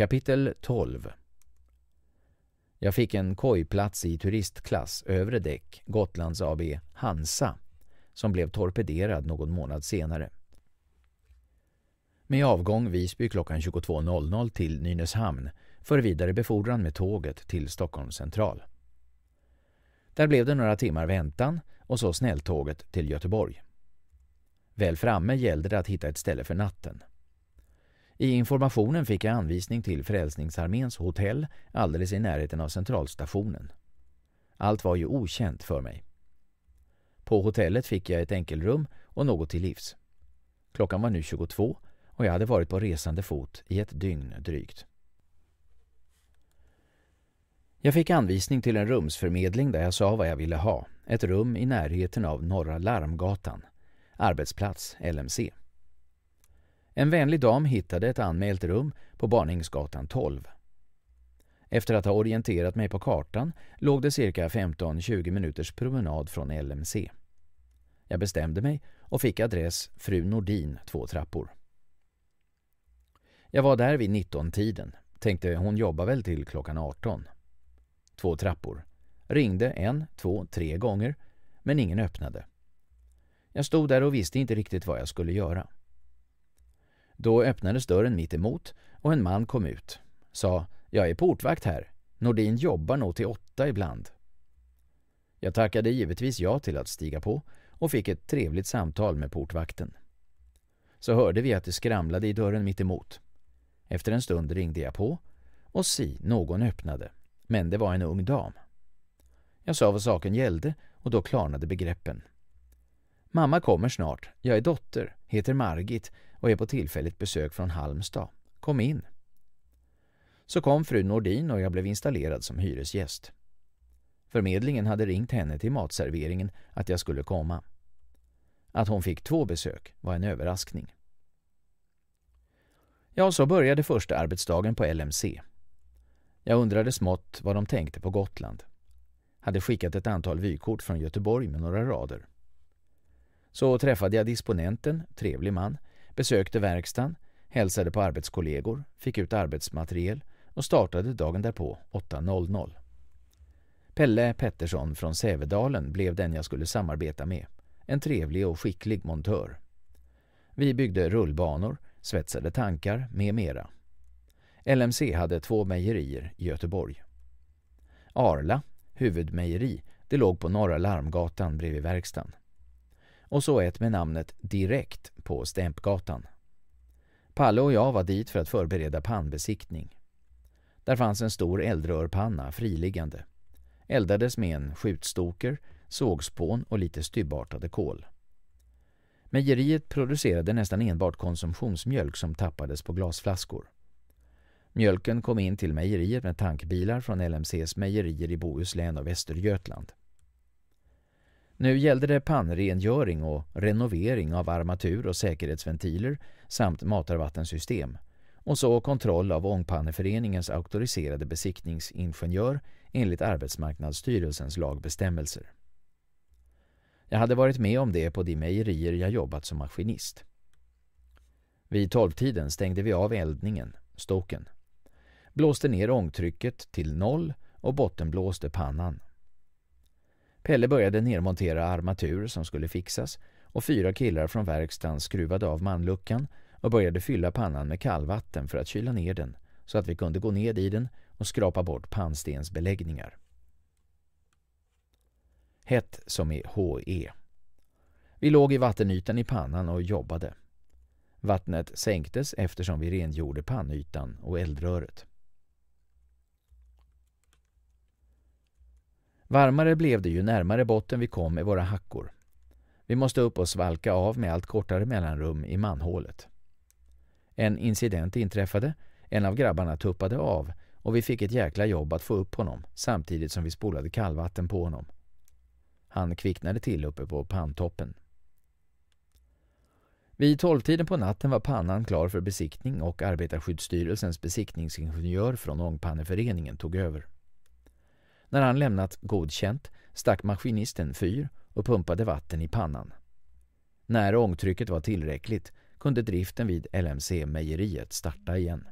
Kapitel 12 Jag fick en kojplats i turistklass, övre däck, Gotlands AB Hansa, som blev torpederad någon månad senare. Med avgång Visby klockan 22.00 till Nynäshamn för vidare befordran med tåget till Stockholms central. Där blev det några timmar väntan och så snälltåget till Göteborg. Väl framme gällde det att hitta ett ställe för natten. I informationen fick jag anvisning till Frälsningsarméns hotell alldeles i närheten av centralstationen. Allt var ju okänt för mig. På hotellet fick jag ett enkelrum och något till livs. Klockan var nu 22 och jag hade varit på resande fot i ett dygn drygt. Jag fick anvisning till en rumsförmedling där jag sa vad jag ville ha. Ett rum i närheten av Norra Larmgatan, arbetsplats LMC. En vänlig dam hittade ett anmält rum på Barningsgatan 12. Efter att ha orienterat mig på kartan låg det cirka 15-20 minuters promenad från LMC. Jag bestämde mig och fick adress Fru Nordin, två trappor. Jag var där vid 19-tiden. Tänkte hon jobbar väl till klockan 18. Två trappor. Ringde en, två, tre gånger men ingen öppnade. Jag stod där och visste inte riktigt vad jag skulle göra. Då öppnades dörren mitt emot och en man kom ut. Sa ”Jag är portvakt här. Nordin jobbar nog till åtta ibland”. Jag tackade givetvis ja till att stiga på och fick ett trevligt samtal med portvakten. Så hörde vi att det skramlade i dörren mitt emot. Efter en stund ringde jag på och si, någon öppnade. Men det var en ung dam. Jag sa vad saken gällde och då klarnade begreppen. Mamma kommer snart. Jag är dotter, heter Margit och är på tillfälligt besök från Halmstad. Kom in! Så kom fru Nordin och jag blev installerad som hyresgäst. Förmedlingen hade ringt henne till matserveringen att jag skulle komma. Att hon fick två besök var en överraskning. Ja, så började första arbetsdagen på LMC. Jag undrade smått vad de tänkte på Gotland. Hade skickat ett antal vykort från Göteborg med några rader. Så träffade jag disponenten, trevlig man, besökte verkstaden, hälsade på arbetskollegor, fick ut arbetsmateriel och startade dagen därpå 8.00. Pelle Pettersson från Sävedalen blev den jag skulle samarbeta med. En trevlig och skicklig montör. Vi byggde rullbanor, svetsade tankar med mera. LMC hade två mejerier i Göteborg. Arla, huvudmejeri, det låg på Norra Larmgatan bredvid verkstaden och så ett med namnet Direkt på Stämpgatan. Palle och jag var dit för att förbereda pannbesiktning. Där fanns en stor eldrörpanna friliggande. Eldades med en skjutstoker, sågspån och lite stubbartade kol. Mejeriet producerade nästan enbart konsumtionsmjölk som tappades på glasflaskor. Mjölken kom in till mejeriet med tankbilar från LMCs mejerier i Bohuslän och Västergötland. Nu gällde det pannrengöring och renovering av armatur och säkerhetsventiler samt matarvattensystem och så kontroll av ångpanneföreningens auktoriserade besiktningsingenjör enligt Arbetsmarknadsstyrelsens lagbestämmelser. Jag hade varit med om det på de mejerier jag jobbat som maskinist. Vid tolvtiden stängde vi av eldningen, stoken. Blåste ner ångtrycket till noll och bottenblåste pannan. Pelle började nedmontera armatur som skulle fixas och fyra killar från verkstaden skruvade av manluckan och började fylla pannan med kallvatten för att kyla ner den så att vi kunde gå ned i den och skrapa bort pannstensbeläggningar. Hett som i HE. Vi låg i vattenytan i pannan och jobbade. Vattnet sänktes eftersom vi rengjorde pannytan och eldröret. Varmare blev det ju närmare botten vi kom med våra hackor. Vi måste upp och svalka av med allt kortare mellanrum i manhålet. En incident inträffade, en av grabbarna tuppade av och vi fick ett jäkla jobb att få upp honom samtidigt som vi spolade kallvatten på honom. Han kvicknade till uppe på panntoppen. Vid tolvtiden på natten var pannan klar för besiktning och Arbetarskyddsstyrelsens besiktningsingenjör från Ångpanneföreningen tog över. När han lämnat godkänt stack maskinisten fyr och pumpade vatten i pannan. När ångtrycket var tillräckligt kunde driften vid LMC-mejeriet starta igen.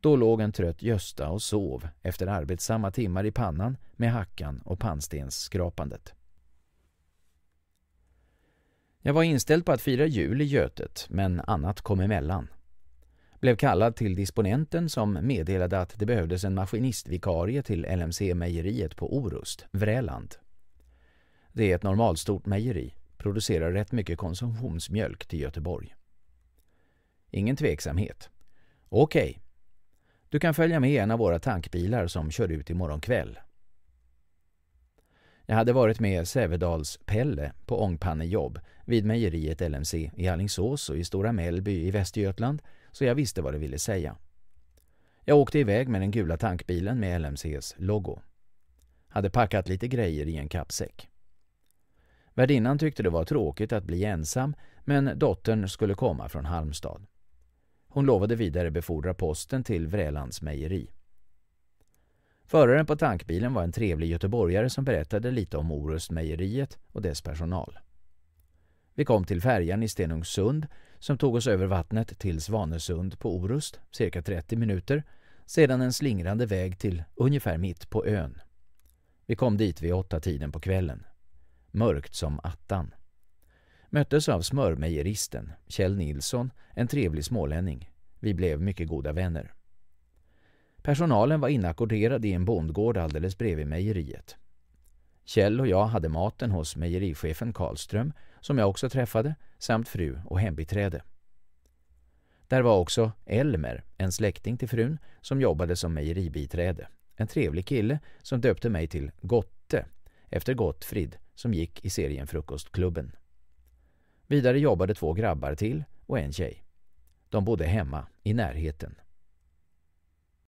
Då låg en trött Gösta och sov efter arbetsamma timmar i pannan med hackan och pannstensskrapandet. Jag var inställd på att fira jul i Götet, men annat kom emellan blev kallad till disponenten som meddelade att det behövdes en maskinistvikarie till LMC-mejeriet på Orust, Vräland. Det är ett normalstort mejeri, producerar rätt mycket konsumtionsmjölk till Göteborg. Ingen tveksamhet. Okej. Okay. Du kan följa med en av våra tankbilar som kör ut imorgon kväll, jag hade varit med Sävedals-Pelle på ångpannejobb vid mejeriet LMC i Allingsås och i Stora Mellby i Västergötland så jag visste vad det ville säga. Jag åkte iväg med den gula tankbilen med LMCs logo. Hade packat lite grejer i en kappsäck. Värdinnan tyckte det var tråkigt att bli ensam men dottern skulle komma från Halmstad. Hon lovade vidare befordra posten till Vrälands mejeri. Föraren på tankbilen var en trevlig göteborgare som berättade lite om Orustmejeriet och dess personal. Vi kom till färjan i Stenungsund som tog oss över vattnet till Svanesund på Orust, cirka 30 minuter, sedan en slingrande väg till ungefär mitt på ön. Vi kom dit vid åtta tiden på kvällen. Mörkt som attan. Möttes av smörmejeristen, Kjell Nilsson, en trevlig smålänning. Vi blev mycket goda vänner. Personalen var inackorderad i en bondgård alldeles bredvid mejeriet. Kjell och jag hade maten hos mejerichefen Karlström, som jag också träffade, samt fru och hembiträde. Där var också Elmer, en släkting till frun, som jobbade som mejeribiträde. En trevlig kille som döpte mig till Gotte, efter Gottfrid som gick i serien Frukostklubben. Vidare jobbade två grabbar till och en tjej. De bodde hemma, i närheten.